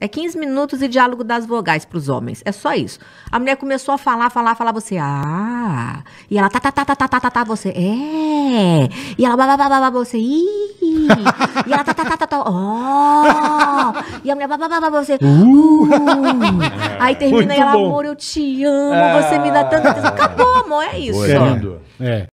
É 15 minutos e diálogo das vogais para os homens. É só isso. A mulher começou a falar, falar, falar, você, ah. E ela, tá, tá, tá, tá, tá, tá, tá, tá, você, é. E ela, babá, babá, você, ih. E ela, tá, tá, tá, tá, tá, ó. E a mulher, babá, babá, você, uh. uh. Aí termina e ela, amor, eu te amo, você me dá tanta ah. Acabou, amor, é isso. É.